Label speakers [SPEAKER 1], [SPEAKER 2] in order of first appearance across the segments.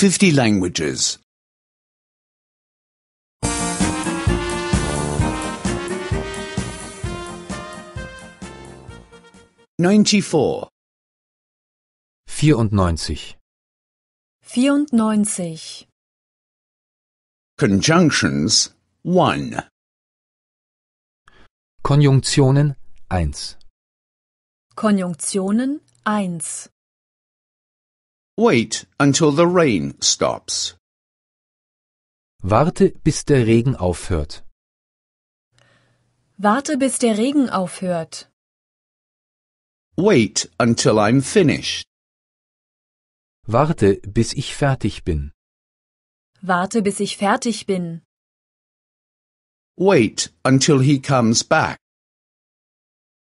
[SPEAKER 1] 50 languages. 94. 94.
[SPEAKER 2] 94.
[SPEAKER 1] Conjunctions 1. Konjunktionen eins.
[SPEAKER 2] Konjunktionen eins.
[SPEAKER 1] Wait until the rain stops. Warte, bis der Regen aufhört.
[SPEAKER 2] Warte, bis der Regen aufhört.
[SPEAKER 1] Wait until I'm finished. Warte, bis ich fertig bin.
[SPEAKER 2] Warte, bis ich fertig bin.
[SPEAKER 1] Wait until he comes back.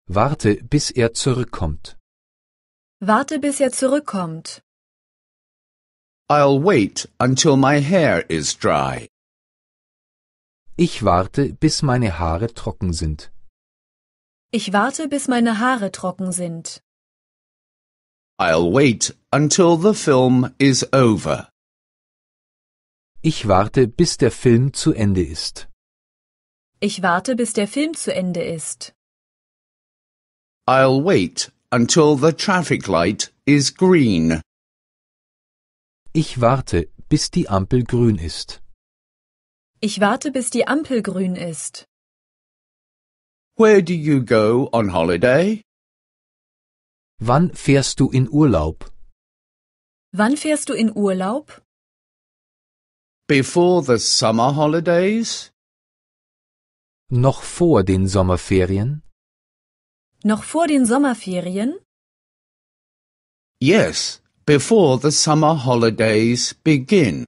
[SPEAKER 1] Warte, bis er zurückkommt.
[SPEAKER 2] Warte, bis er zurückkommt.
[SPEAKER 1] I'll wait until my hair is dry. Ich warte, bis meine Haare trocken sind.
[SPEAKER 2] Ich warte, bis meine Haare trocken sind.
[SPEAKER 1] I'll wait until the film is over. Ich warte, bis der Film zu Ende ist.
[SPEAKER 2] Ich warte, bis der Film zu Ende ist.
[SPEAKER 1] I'll wait until the traffic light is green. Ich warte, bis die Ampel grün ist.
[SPEAKER 2] Ich warte, bis die Ampel grün ist.
[SPEAKER 1] Where do you go on holiday? Wann fährst du in Urlaub?
[SPEAKER 2] Wann fährst du in Urlaub?
[SPEAKER 1] Before the summer holidays? Noch vor den Sommerferien?
[SPEAKER 2] Noch vor den Sommerferien?
[SPEAKER 1] Yes, before the summer holidays begin.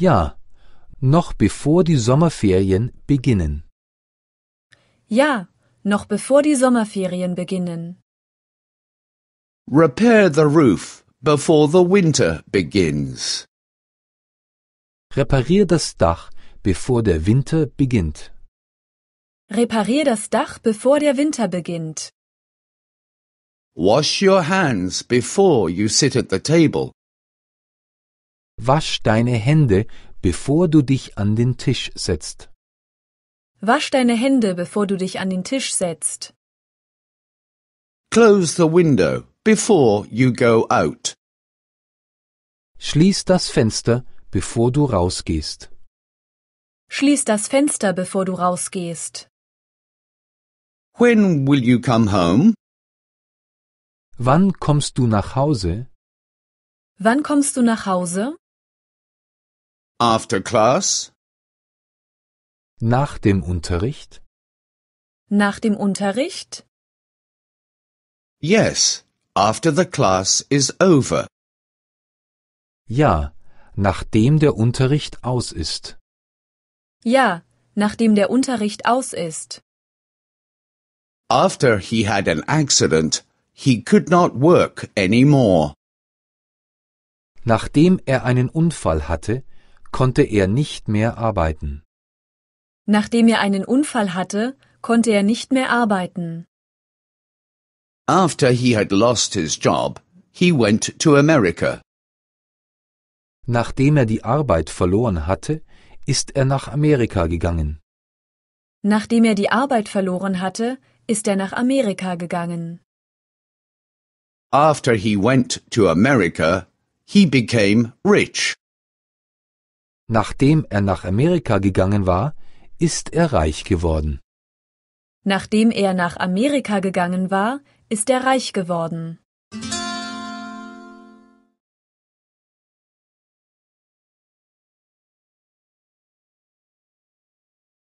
[SPEAKER 1] Ja, noch bevor die Sommerferien beginnen.
[SPEAKER 2] Ja, noch bevor die Sommerferien beginnen.
[SPEAKER 1] Repair the roof before the winter begins. Reparier das Dach, bevor der Winter beginnt.
[SPEAKER 2] Reparier das Dach, bevor der Winter beginnt.
[SPEAKER 1] Wash your hands before you sit at the table. Wasch deine Hände, bevor du dich an den Tisch setzt.
[SPEAKER 2] Wasch deine Hände, bevor du dich an den Tisch setzt.
[SPEAKER 1] Close the window before you go out. Schließ das Fenster, bevor du rausgehst.
[SPEAKER 2] Schließ das Fenster, bevor du rausgehst.
[SPEAKER 1] When will you come home? Wann kommst du nach Hause?
[SPEAKER 2] Wann kommst du nach Hause?
[SPEAKER 1] After class? Nach dem Unterricht?
[SPEAKER 2] Nach dem Unterricht?
[SPEAKER 1] Yes, after the class is over. Ja, nachdem der Unterricht aus ist.
[SPEAKER 2] Ja, nachdem der Unterricht aus ist.
[SPEAKER 1] After he had an accident, He could not work any Nachdem er einen Unfall hatte, konnte er nicht mehr arbeiten.
[SPEAKER 2] Nachdem er einen Unfall hatte, konnte er nicht mehr
[SPEAKER 1] arbeiten. After he had lost his job, he went to America. Nachdem er die Arbeit verloren hatte, ist er nach Amerika gegangen.
[SPEAKER 2] Nachdem er die Arbeit verloren hatte, ist er nach Amerika gegangen.
[SPEAKER 1] After he went to America, he became rich. Nachdem er nach Amerika gegangen war, ist er reich geworden.
[SPEAKER 2] Nachdem er nach Amerika gegangen war, ist er reich geworden.